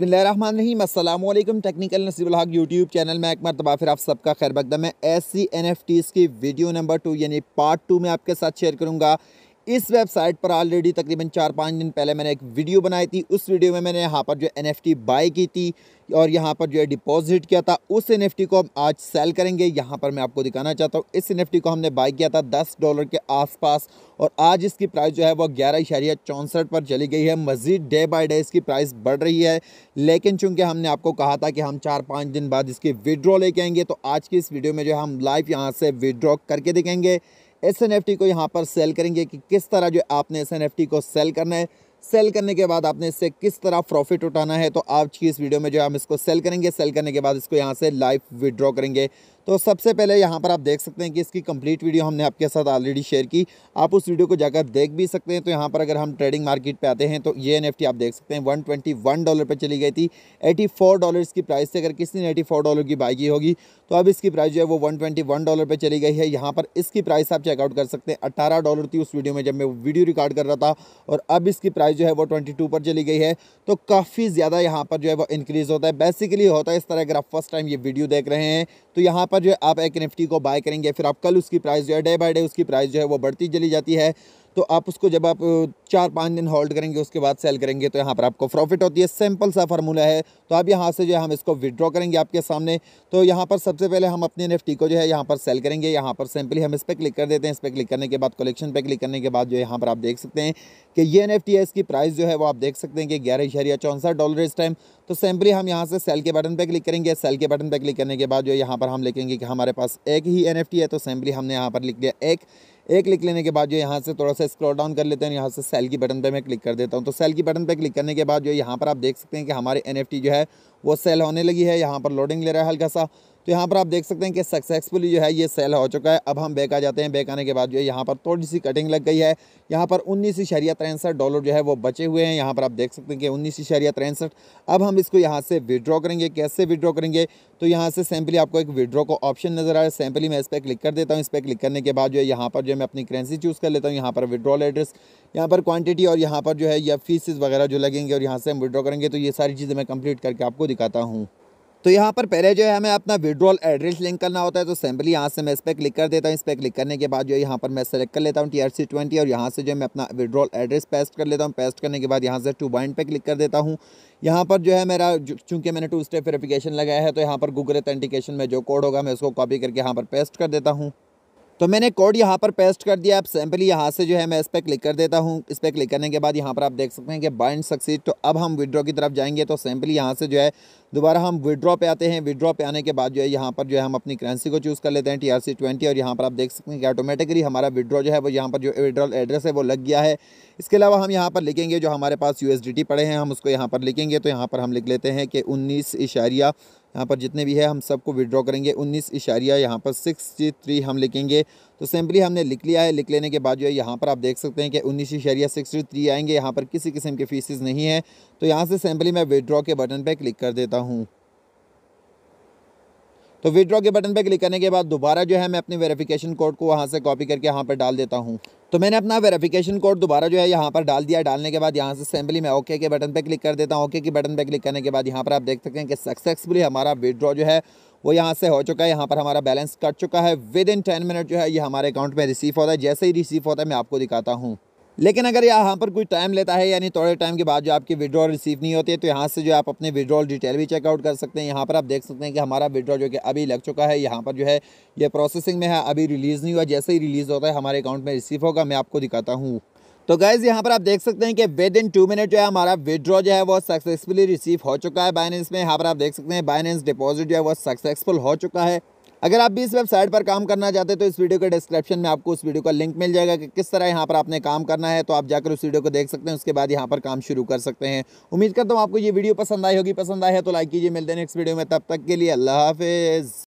बसमीम टेक्निकल नसीब हक यूट्यूब चैनल में एक मरतबा फिर आप सबका खैर बकदम है S C N F Ts की वीडियो नंबर टू यानी पार्ट टू में आपके साथ शेयर करूँगा इस वेबसाइट पर ऑलरेडी तकरीबन चार पाँच दिन पहले मैंने एक वीडियो बनाई थी उस वीडियो में मैंने यहाँ पर जो एन बाई की थी और यहाँ पर जो है डिपॉजिट किया था उस एन को हम आज सेल करेंगे यहाँ पर मैं आपको दिखाना चाहता हूँ इस एन को हमने बाई किया था दस डॉलर के आसपास और आज इसकी प्राइस जो है वो ग्यारह इशारिया चौंसठ पर चली गई है मज़ीद डे बाई डे इसकी प्राइस बढ़ रही है लेकिन चूँकि हमने आपको कहा था कि हम चार पाँच दिन बाद इसकी विड्रॉ लेके आएंगे तो आज की इस वीडियो में जो है हम लाइव यहाँ से विदड्रॉ करके दिखेंगे एस को यहाँ पर सेल करेंगे कि किस तरह जो आपने एस को सेल करना है सेल करने के बाद आपने इससे किस तरह प्रॉफिट उठाना है तो आज की इस वीडियो में जो हम इसको सेल करेंगे सेल करने के बाद इसको यहाँ से लाइव विड्रॉ करेंगे तो सबसे पहले यहाँ पर आप देख सकते हैं कि इसकी कंप्लीट वीडियो हमने आपके साथ ऑलरेडी शेयर की आप उस वीडियो को जाकर देख भी सकते हैं तो यहाँ पर अगर हम ट्रेडिंग मार्केट पे आते हैं तो ये एनएफटी आप देख सकते हैं 121 डॉलर पर चली गई थी 84 डॉलर की प्राइस से अगर किसी ने एटी डॉलर की बाई की होगी तो अब इसकी प्राइस जो है वो वन डॉलर पर चली गई है यहाँ पर इसकी प्राइस आप चेकआउट कर सकते हैं अट्ठारह डॉलर थी उस वीडियो में जब मैं वीडियो रिकॉर्ड कर रहा था और अब इसकी प्राइस जो है वो ट्वेंटी पर चली गई है तो काफ़ी ज़्यादा यहाँ पर जो है वो इंक्रीज़ होता है बेसिकली होता है इस तरह अगर आप फर्स्ट टाइम ये वीडियो देख रहे हैं तो यहाँ पर पर जो आप एक एन को बाय करेंगे फिर आप कल उसकी प्राइस जो है डे बाय डे उसकी प्राइस जो है वो बढ़ती चली जाती है तो आप उसको जब आप चार पाँच दिन होल्ड करेंगे उसके बाद सेल करेंगे तो यहाँ पर आपको प्रॉफिट होती है सिंपल सा फार्मूला है तो आप यहाँ से जो है हम इसको विदड्रॉ करेंगे आपके सामने तो यहाँ पर सबसे पहले हम अपने एन को जो है यहाँ पर सेल करेंगे यहाँ पर सिंपली हम इस पर क्लिक कर देते हैं इस पर क्लिक करने के बाद कलेक्शन पर क्लिक करने के बाद जो यहाँ पर आप देख सकते हैं कि ये एन है इसकी प्राइस जो है वो आप देख सकते हैं कि ग्यारह इशारिया चौंसठ डॉलर इस टाइम तो सिंपली हम यहाँ से सेल के बटन पर क्लिक करेंगे सेल के बटन पर क्लिक करने के बाद जो यहाँ पर हम लिखेंगे कि हमारे पास एक ही एन है तो सिंपली हमने यहाँ पर लिख दिया एक एक क्लिक लेने के बाद जो यहाँ से थोड़ा सा स्क्रॉल डाउन कर लेते हैं यहाँ से सेल की बटन पर मैं क्लिक कर देता हूँ तो सेल की बटन पर क्लिक करने के बाद जो यहाँ पर आप देख सकते हैं कि हमारे एन जो है वो सेल होने लगी है यहाँ पर लोडिंग ले रहा है हल्का सा तो यहाँ पर आप देख सकते हैं कि सक्सेसफुली जो है ये सेल हो चुका है अब हम बैक आ जाते हैं बैक आने के बाद जो है यहाँ पर थोड़ी सी कटिंग लग गई है यहाँ पर उन्नीस इशारिया तिरसठ डॉलर जो है वो बचे हुए हैं यहाँ पर आप देख सकते हैं कि उन्नीस इशारिया तिरसठ अब हम इसको यहाँ से विड्रॉ करेंगे कैसे विड्रॉ करेंगे तो यहाँ से सैम्पली आपको एक विड्रॉ का ऑप्शन नज़र आ रहा है सैम्पली मैं इस पर क्लिक कर देता हूँ इस पर क्लिक करने के बाद जो है यहाँ पर जो है मैं अपनी करेंसी चूज़ कर लेता हूँ यहाँ पर विड्रॉल एड्रेस यहाँ पर क्वान्टिटी और यहाँ पर जो है या फीसिस वगैरह जो लगेंगे और यहाँ से हम विड्रॉ करेंगे तो ये सारी चीज़ें मैं कम्प्लीट करके आपको दिखाता हूँ तो यहाँ पर पहले जो है हमें अपना विड्रॉल एड्रेस लिंक करना होता है तो सिंपली यहाँ से मैं इस पर क्लिक कर देता हूँ इस पर क्लिक करने के बाद जो है यहाँ पर मैं सेलेक्ट कर लेता हूँ टी आर सी ट्वेंटी और यहाँ से जो मैं अपना विड्रॉल एड्रेस पेस्ट कर लेता हूँ पेस्ट करने के बाद यहाँ से टू बाइंड पर क्लिक कर देता हूँ यहाँ पर जो है मेरा चूंकि मैंने टू स्टेप वेरीफिकेशन लगाया है तो यहाँ पर गूगल अथेंटिकेशन में जो कोड होगा मैं उसको कॉपी करके यहाँ पर पेस्ट कर देता हूँ तो मैंने कोड यहाँ पर पेस्ट कर दिया आप सैम्पली यहाँ से जो है मैं इस पर क्लिक कर देता हूँ इस पर क्लिक करने के बाद यहाँ पर आप देख सकते हैं कि बाइंड सक्सीड तो अब हम विड्रॉ की तरफ जाएंगे तो सैम्पली यहाँ से जो है दोबारा हम विड्रॉ पे आते हैं विड्रॉ पे आने के बाद जो है यहाँ पर जो है हम अपनी करेंसी को चूज़ कर लेते हैं टी आर सी ट्वेंटी और यहाँ पर आप देख सकते हैं कि ऑटोमेटिकली हमारा विड्रॉ जो है वो यहाँ पर जो विड्रॉल एड्रेस है वो लग गया है इसके अलावा हम यहाँ पर लिखेंगे जो हमारे पास यू पड़े हैं हम उसको यहाँ पर लिखेंगे तो यहाँ पर हम लिख लेते हैं कि उन्नीस इशारिया यहाँ पर जितने भी है हम सबको विड्रॉ करेंगे उन्नीस इशारिया यहाँ पर सिक्स थ्री हम लिखेंगे तो सिंपली हमने लिख लिया है लिख लेने के बाद जो है यहाँ पर आप देख सकते हैं कि उन्नीस शरिया सिक्स थ्री आएंगे यहाँ पर किसी किस्म के फीसिस नहीं है तो यहाँ से सिंपली मैं विदड्रॉ के बटन पर क्लिक कर देता हूँ तो विदड्रॉ के बटन पर क्लिक करने के बाद दोबारा जो है मैं अपने वेरिफिकेशन कोड को वहाँ से कॉपी करके यहाँ पर डाल देता हूँ तो मैंने अपना वेरिफिकेशन कोड दोबारा जो है यहाँ पर डाल दिया डालने के बाद यहाँ से सिंपली मैं ओके के बटन पर क्लिक कर देता हूँ ओके के बटन पर क्लिक करने के बाद यहाँ पर आप देख सकते हैं कि सक्सेसफुली हमारा विदड्रॉ जो है वो यहाँ से हो चुका है यहाँ पर हमारा बैलेंस कट चुका है विद इन टेन मिनट जो है ये हमारे अकाउंट में रिसीव होता है जैसे ही रिसीव होता है मैं आपको दिखाता हूँ लेकिन अगर यहाँ पर कुछ टाइम लेता है यानी थोड़े टाइम के बाद जो आपकी विड्रॉल रिसीव नहीं होती है तो यहाँ से जो आप अपने विड्रॉल डिटेल भी चेकआउट कर सकते हैं यहाँ पर आप देख सकते हैं कि हमारा विड्रॉल जो कि अभी लग चुका है यहाँ पर जो है ये प्रोसेसिंग में है अभी रिलीज़ नहीं हुआ जैसे ही रिलीज़ होता है हमारे अकाउंट में रिसीव होगा मैं आपको दिखाता हूँ तो गाइज़ यहाँ पर आप देख सकते हैं कि विद इन टू मिनट जो है हमारा विदड्रॉ जो है वो सक्सेसफुली रिसीव हो चुका है बाइनेंस में यहाँ पर आप देख सकते हैं बाइनेंस डिपॉजिट जो है वो सक्सेसफुल हो चुका है अगर आप भी इस वेबसाइट पर काम करना चाहते हैं तो इस वीडियो के डिस्क्रिप्शन में आपको उस वीडियो का लिंक मिल जाएगा कि किस तरह यहाँ पर आपने काम करना है तो आप जाकर उस वीडियो को देख सकते हैं उसके बाद यहाँ पर काम शुरू कर सकते हैं उम्मीद करता हूँ आपको ये वीडियो पसंद आई होगी पसंद आए तो लाइक कीजिए मिलते हैं नेक्स्ट वीडियो में तब तक के लिए अल्लाह हाफिज़